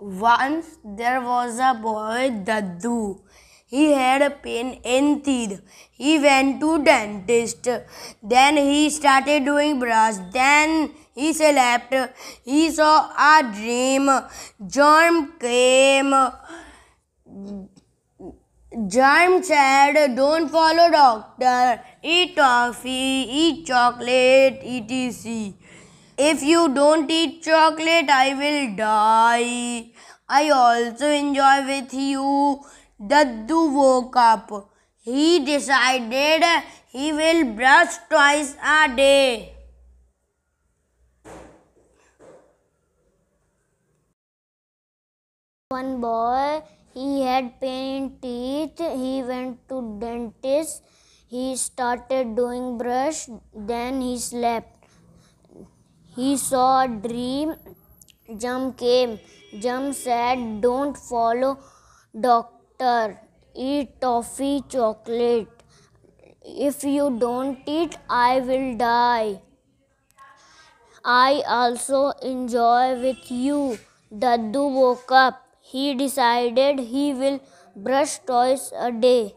Once there was a boy, Daddu. He had a pain in teeth. He went to dentist. Then he started doing brush. Then he slept. He saw a dream. Germ came. Germ said, don't follow doctor. Eat toffee, eat chocolate, etc. If you don't eat chocolate, I will die. I also enjoy with you. Daddu woke up. He decided he will brush twice a day. One boy, he had pain teeth. He went to dentist. He started doing brush. Then he slept. He saw dream. Jump came. Jump said, Don't follow doctor. Eat toffee chocolate. If you don't eat, I will die. I also enjoy with you. Daddu woke up. He decided he will brush twice a day.